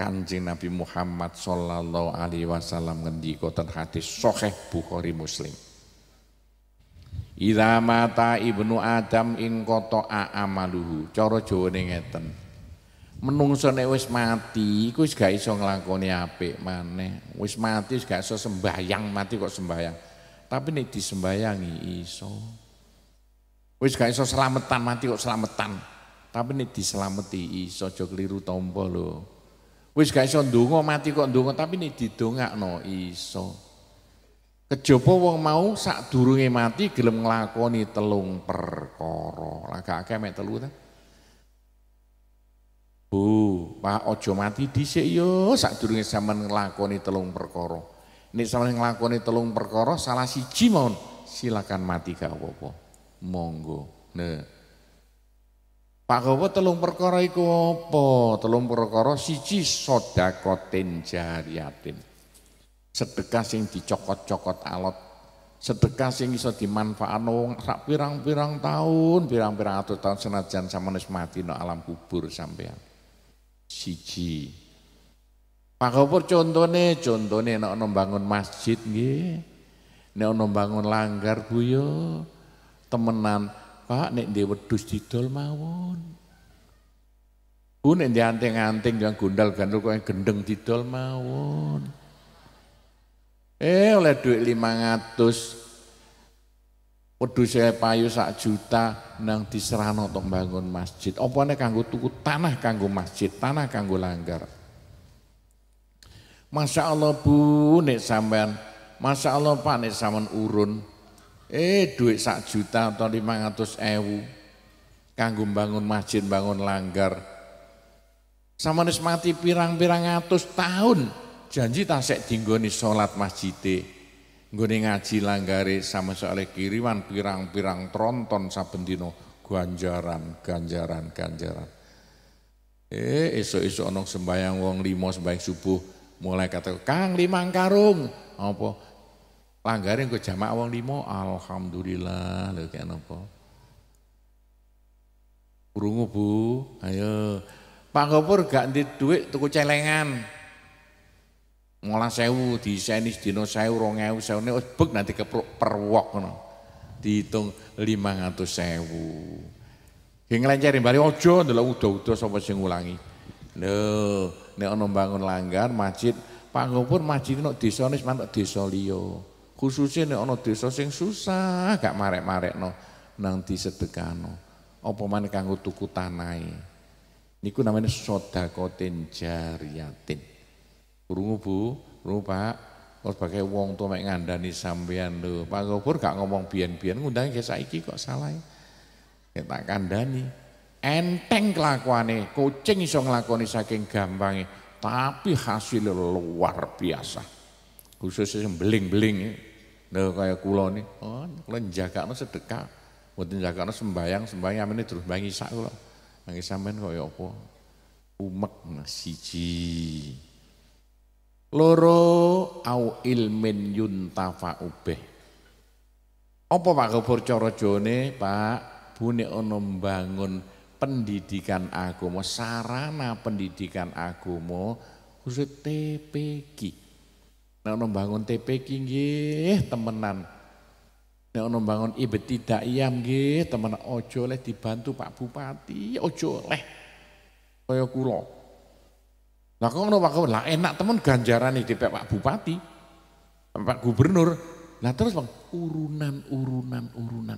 Kanjeng Nabi Muhammad sallallahu alaihi wasallam ngendikoten hadis sahih Bukhari Muslim. Idza mata ibnu Adam in qata'a amaluhu. Cara Jawane ngeten. Menungso nek wis mati iku wis gak iso nglakoni apik maneh. Wis mati wis gak iso sembahyang, mati kok sembahyang. Tapi nek disembayangi iso. Wis gak iso selametan, mati kok selametan. Tapi nek diselameti iso aja keliru tompo lho. Wis gak iso ndonga mati kok ndonga tapi nek didongakno iso. kejopo wong mau sadurunge mati gelem nglakoni telung perkara. Lah gak akeh mek telu ta. Bu, Pak ojo mati dhisik yo ya, sadurunge sampean nglakoni telung perkara. Nek sampean nglakoni telung perkara salah siji cimon silakan mati gak apa-apa. Monggo. Nah, Pak telung perkara iku apa? Telung perkara siji sedakoten jariyatin. Sedekah sing dicokot-cokot alot. Sedekah sing iso dimanfaatno wong sak pirang-pirang tahun, pirang-pirang atus tahun senajan sama mati no alam kubur sampean. Siji. Pak Gowo contone, contone nek ana bangun masjid nggih. Nek ana bangun langgar buyo temenan Pak nek dia wedhus didol mawon. Bu nek dia anting-anting yang gundal gandul kok gendeng didol mawon. Eh oleh duit 500 wedhus saya payu sak juta nang diserano untuk bangun masjid. Apa nek kanggo tuku tanah kanggo masjid, tanah kanggo langgar. Masya Allah bu, nek sampean Masya Allah Pak nek sampean urun Eh duit sak juta atau ratus ewu. Kanggo bangun masjid, bangun langgar. Sama mati pirang-pirang ratus tahun. Janji tasek dinggoni sholat masjid. Nggone ngaji langgare sama soalnya kiriman pirang-pirang tronton saben Ganjaran, ganjaran, ganjaran. Eh esok-esok onong sembayang wong limo sembayang subuh. Mulai kata, Kang limang karung. Apa? Langgarin engko jamak wong limo, alhamdulillah lho kayak nopo, burung Bu, ayo. Pak Gopur gak ndi duit tuku celengan. Ngolah sewu diseni sedina sewu, rong ewu, sewu ini bek nanti keperwok, perwok ngono. Dihitung lima ratus sewu. Yang lancarin bali ojo adalah udah-udah sapa sing ngulangi. Lho, nek ana bangun langgar masjid, Pak Gopur masjid nek desa nis mantuk desa Khususnya nih ono desa sing susah gak marek marek no nang sedekano opo mana kanggo tuku tanai e? Niku namanya koten jariatin Krungu Bu, krungu Pak. Kok pakai wong tuh mek ngandani sampean lho. Pak Gopur gak ngomong bian bian ngundang kayak saiki kok salah. Ya tak kandani Enteng kelakuannya kucing iso ngelakoni saking gampangnya tapi hasilnya luar biasa. Khususnya yang beling-beling e. Nah, kaya kulo nih, oh, kula njakakno sedekah. Mboten njakakno sembayang, sembayang amene terus mbangi sak kula. Mbangi sampean kaya apa? Umek siji. Loro au ilmin yuntafa ubeh. Apa Pak Gubernur cara jone, Pak? Bune ana mbangun pendidikan agomo, sarana pendidikan agomo, khusus TPG. Nek ono bangun TP nggih temenan. Nek ono bangun iam nggih temenan ojo leh dibantu Pak Bupati, ojo leh kaya kula. Lah kok ngono Pak, lah enak temen ganjaran iki Pak Bupati. Pak Gubernur. nah terus Bang, urunan urunan urunan.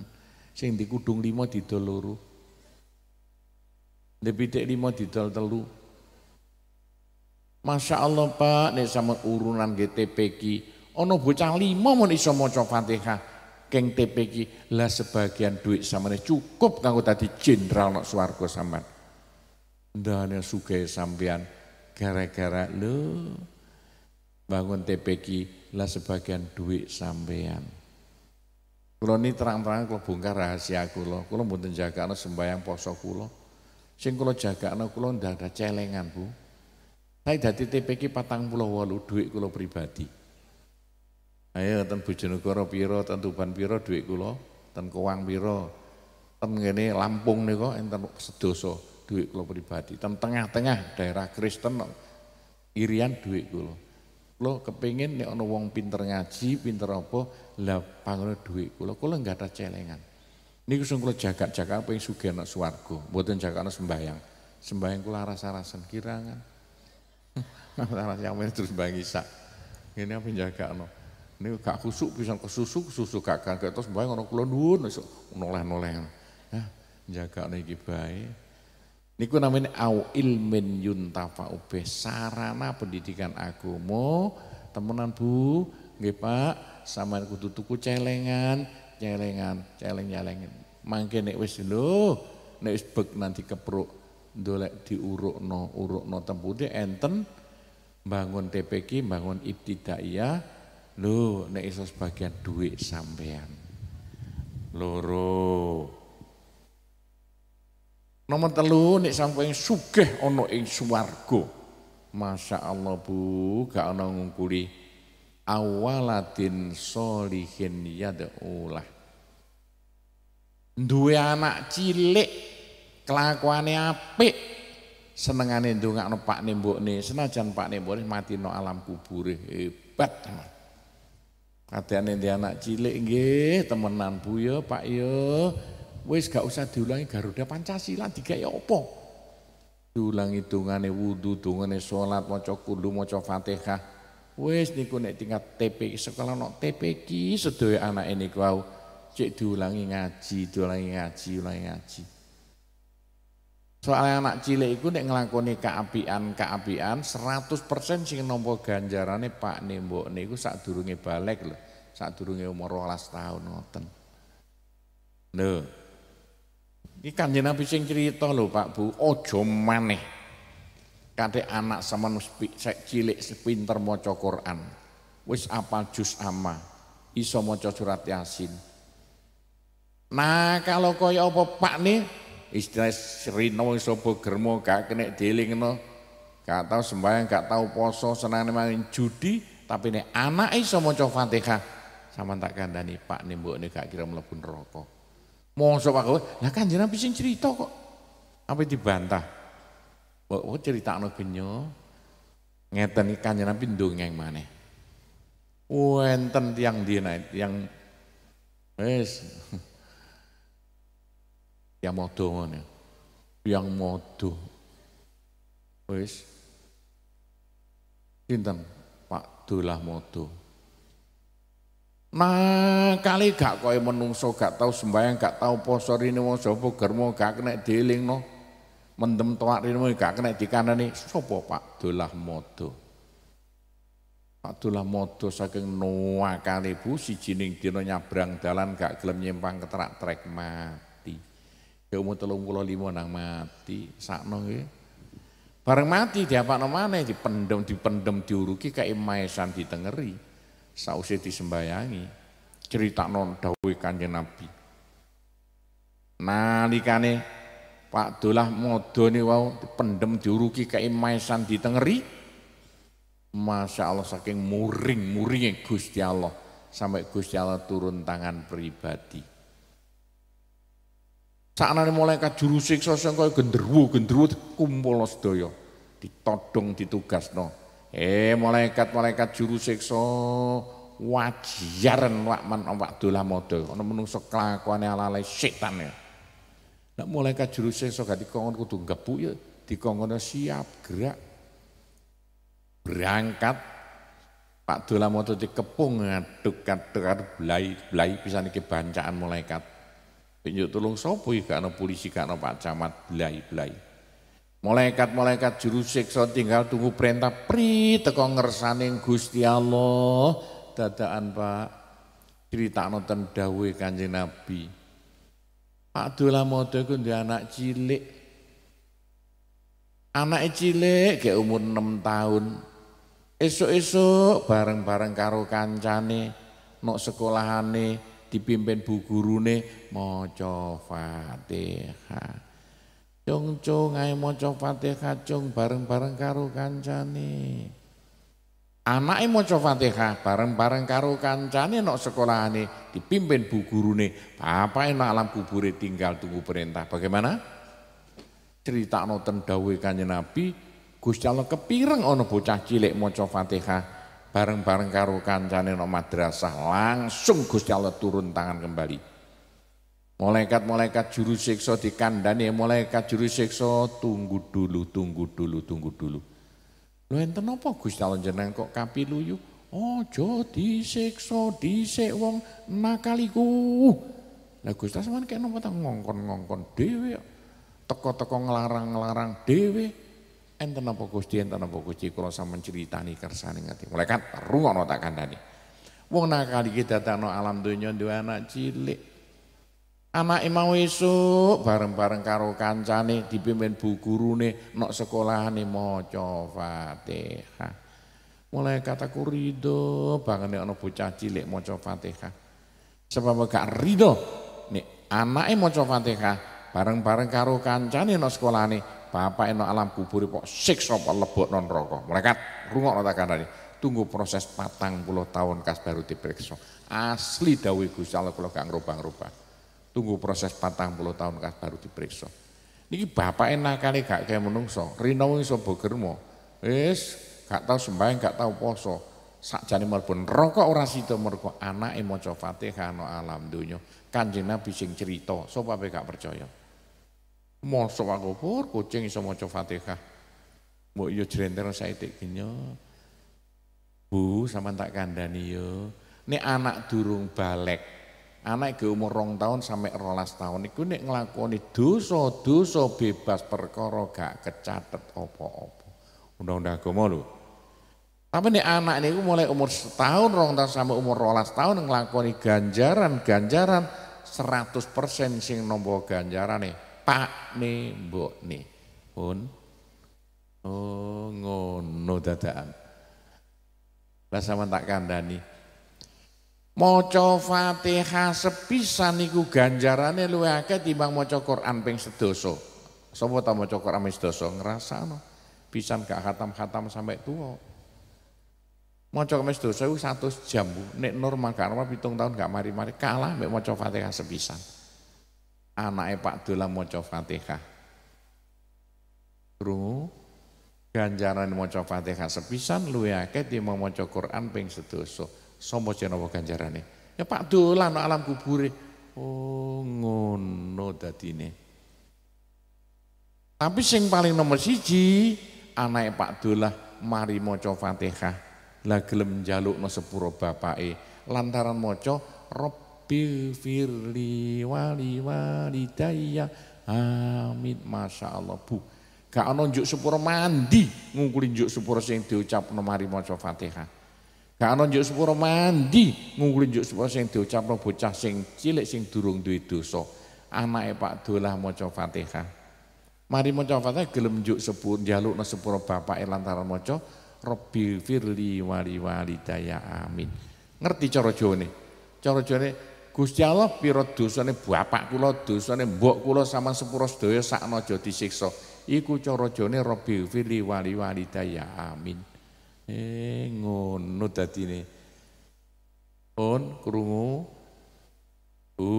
Sing Kudung lima didol loro. Lebih tek lima didol telu. Masya Allah Pak, ini sama urunan GTP ki, ono bocah lima mau iso moco Fatihah keng TP lah sebagian duit sama ini cukup kanggo tadi jenderal nok sama. dan yang suka sampean gara-gara lo bangun TP lah sebagian duit sampean. Kulo ini terang-terang kulo bongkar rahasia aku kulo, mau jaga jagakno sembayang poso kulo. Sing kulo aku kulo ndak ada celengan, Bu. Saya dadi TPK patang pulau walu duit kulo pribadi. Ayo ten Bojonegoro piro, ten Tuban piro duit kulo, ten Kowang piro, ten gini Lampung nih kok enten sedoso duit kulo pribadi. Ten tengah-tengah daerah Kristen irian duit kulo. Kulo kepingin nih ono wong pinter ngaji, pinter apa, lah pangono duit kulo, kulo nggak ada celengan. Ini kusung kulo jagak jaga apa yang Sugeno swarga, buatin jagak nus sembayang. Sembayang kula rasa rasan kirangan. yang main terus Bang Isa. Ngene penjagakno. ini kak khusuk pisan kesusu kesusu kan kaget terus bae orang kula nuwun iso noleh-noleh. Ya, jagakno iki bae. Niku namanya au ilmin yuntafa ube sarana pendidikan agomo temenan Bu nggih Pak sama kudu tuku celengan celengan celeng celengin mangke nek wis lho nek wis bek nanti kepruk dolek diurukno urukno tempude enten bangun TPK bangun ibtidaiyah lho nek iso sebagian duit sampean loro nomor telu nek sampeyan sugih ono ing swarga Masya Allah bu gak ana ngungkuli awaladin solihin yad'ulah duwe anak cilik Kelakuannya apik senengane ndongakno Pak Nembokne senajan Pak Nembokne mati no alam kubur hebat Kadane dia anak cilik nggih temenan Bu Pak yo, ya. wis gak usah diulangi Garuda Pancasila digawe apa diulangi dongane wudu dongane salat maca kudu maca Fatihah wis niku nek tingkat TP sekolah nok TP ki sedaya anak ini kau cek diulangi ngaji diulangi ngaji ulangi ngaji Soalnya anak cilik itu nek nglakoni keapian-keapian 100% sing nompo ganjarane Pak Nembok niku durungnya balik saat durungnya umur 12 tahun ngoten. Lho. ini kan Nabi sing cerita loh Pak Bu, oh maneh. Kadek anak sama sek cilik sepinter mau Quran. Wis apa jus amma, iso maca surat Yasin. Nah, kalau koyo apa Pak nih istilah rino sopo germo gak kena no gak tahu sembahyang gak tahu poso senang main judi tapi ini anak iso maca Fatihah sama tak kandani Pak nih bu nih gak kira rokok mau mosok aku lah kan jangan sing cerita kok apa dibantah mbok oh, no genyo ngeten jangan Nabi yang mana wenten tiang dina yang wes yang modo ngono. Yang modo. Wis. Sinten? Pak Dolah modo. Nah, kali gak kowe menungso gak tau sembahyang, gak tau poso rene wong sapa germo gak kena dielingno. Mendem toak rene gak kena dikanani sapa Pak Dolah modo. Abdullah modo saking noa kali bu si jining dino nyabrang dalan gak gelem nyimpang keterak trek mah. Ya umur telung puluh lima nang mati, sakno ya. Bareng mati Di pendem dipendem dipendem diuruki tengeri. maesan di sembayangi, disembayangi. non dawuhe Kanjeng Nabi. Nalikane Pak Dolah modone di dipendem diuruki imaisan maesan tengeri. Masya Allah saking muring-muringnya Gusti Allah sampai Gusti Allah turun tangan pribadi. Saknane malaikat juru siksa sing kaya genderuwo-genderuwo kumpul sedaya ditodong ditugasno. Eh malaikat-malaikat juru siksa wajaran wakman wak dolah modho ana menungso kelakuane ala-ala setan ya. Nek malaikat juru siksa gak dikongkon kudu gebuk ya dikongkon siap gerak berangkat Pak Dola Moto dikepung ngaduk belai belai bisa nih iki bancaan malaikat. Pinjuk iya, tulung sapa iki gak ana polisi, gak ana Pak Camat, belai-belai. Malaikat-malaikat juru siksa tinggal tunggu perintah pri teko ngersaning Gusti Allah. Dadaan Pak cerita noten dawuhe Kanjeng Nabi. Pak Dolamodo iku di anak cilik. anak cilik kayak umur 6 tahun. esok esok bareng-bareng karo kancane nok sekolahane dipimpin bu nih, maca Fatihah. Cung-cung ae maca Fatihah cung bareng-bareng karo kancane. Anake maca Fatihah bareng-bareng karo kancane nok nih, dipimpin bu guru nih, papa enak alam kubure tinggal tunggu perintah. Bagaimana? Cerita noten dawuh Kanjeng Nabi Gusti Allah kepireng ana bocah cilik maca Fatihah bareng-bareng karo kancane nomad madrasah langsung Gusti Allah turun tangan kembali. Malaikat-malaikat juru siksa dikandani, malaikat juru siksa tunggu dulu, tunggu dulu, tunggu dulu. Lho enten apa Gusti Allah jeneng kok kapiluyu? oh, disiksa dhisik wong nakaliku. Lah Gusti Allah sampean kene napa ta ngongkon-ngongkon dhewe teko-teko ngelarang-ngelarang dhewe enten apa Gusti enten apa Gusti kula sampean critani Mulai kan malaikat rungono tak kandhani wong nakali iki no alam donya duwe anak cilik anak mau esuk bareng-bareng karo kancane dipimpin bu guru gurune nok sekolahane maca Fatihah kata ku rido banget nek ana bocah cilik maca Fatihah sebab gak nih. nek anake maca Fatihah bareng-bareng karo kancane nang sekolah sekolahane bapak eno alam kubur kok siksa kok non rokok. Mereka rungokno tak dari Tunggu proses patang puluh tahun kas baru diperiksa. Asli dawuh Gusti Allah kula gak ngrobah-ngrobah. Tunggu proses patang puluh tahun kas baru diperiksa. Niki bapak enak kali gak kayak menungso, rino iso bogermo. Wis gak tau sembahyang, gak tau poso. jani mergo rokok ora itu merko anak emo Fatihah kano alam dunyo. Kanjeng Nabi sing cerita, sapa gak percaya? Mosok aku pur kucing iso maca Fatihah. Mbok yo saya saithik kinyo. Bu, sampean tak kandani yo. Nek anak durung balek, anak ke umur rong tahun sampai rolas tahun iku nek so dosa-dosa bebas perkara gak kecatet apa-apa. Undang-undang agama lho. Tapi nek anak ini mulai umur setahun rong tahun sampai umur rolas tahun ngelakoni ganjaran-ganjaran 100% sing ganjaran nih pak ne mbok ne pun oh ngono dadaan lah sama tak kandani moco Fatihah sepisan niku ganjarane luwih akeh timbang maca Quran ping semua sapa ta maca Quran ping ngerasa ngrasakno pisan gak khatam-khatam sampai tua mau Quran sedasa iku satu jam nek normal gak normal pitung tahun gak mari-mari kalah mek maca Fatihah sepisan anaknya Pak Dula moco Fatihah. Krungu ganjaran moco Fatihah sepisan lu ya, di moco Quran ping sedoso. Sombo jenopo ganjarane? Ya Pak Dula no alam kuburi, Oh ngono datine. Tapi sing paling nomor siji anaknya Pak Dula mari moco Fatihah. Lah gelem no sepuro bapake lantaran moco, rob Rabbil firli wali Daya amin Masya Allah bu gak ada njuk sepura mandi Ngukulin njuk sepura sing diucap mari maca fatihah gak ada njuk sepura mandi Ngukulin njuk sepura sing diucap no bocah sing cilik sing durung so dosa Anaknya Pak Dolah maca fatihah mari maca fatihah gelem njuk sepur no sepura bapak lantaran maca Rabbil firli wali Daya amin ngerti cara ini cara ini Gusti Allah pira dosane bapak kula, dosane mbok kula sama sepuro sedaya sakno aja disiksa. Iku cara jane Rabbi fili wali walidaya. Amin. Eh ngono dadine. Pun krungu Bu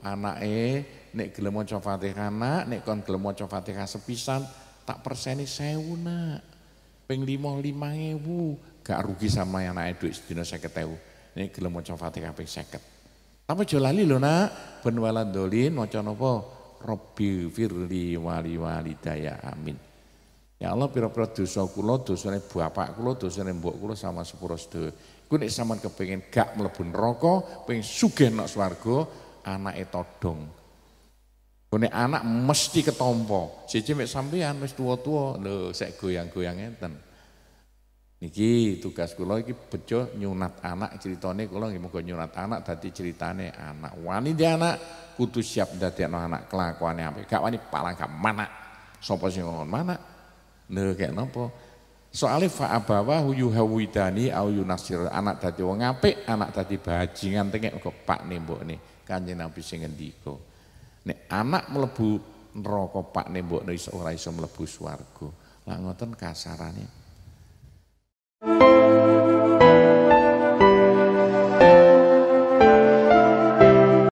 anake nek gelem maca Fatihah nek kon gelem maca Fatihah sepisan tak perseni sewu nak. Ping lima ewu gak rugi sama naik duit sedina 50000. Nek gelem maca Fatihah ping seket tapi aja lali lho nak, ben Dolin maca napa? Rabbi firli wali walidaya amin. Ya Allah pira-pira dosa kula, dosane bapak kula, dosane mbok kula sama sepuro sedaya. Ku nek sampean kepengin gak mlebu neraka, pengin sugih nok swarga, anake todong. Ku anak mesti ketompo. Siji mek sampean wis tuwa-tuwa, lho sek goyang-goyang enten. Niki tugas kula iki bejo nyunat anak ceritane kula nggih muga nyunat anak dadi ceritane anak. Wani di anak kudu siap dadekno anak kelakuane ape, Gak wani palangkap mana, Sapa sing ngomong mana, Lho kek napa? Soale fa abawahu yuhawidani au yunasir anak dadi wong apik, anak dadi bajingan tengek kok pak nembok ne Kanjeng Nabi sing ngendika. Nek anak mlebu neraka pak nembok iso ora iso mlebu swarga. Lah ngoten kasarane.